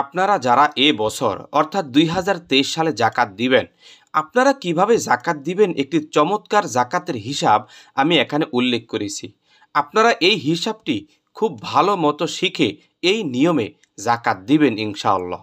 আপনারা যারা এ বছর অর্থাৎ দুই সালে জাকাত দিবেন আপনারা কিভাবে জাকাত দিবেন একটি চমৎকার জাকাতের হিসাব আমি এখানে উল্লেখ করেছি আপনারা এই হিসাবটি খুব ভালো মতো শিখে এই নিয়মে জাকাত দিবেন ইনশাআল্লাহ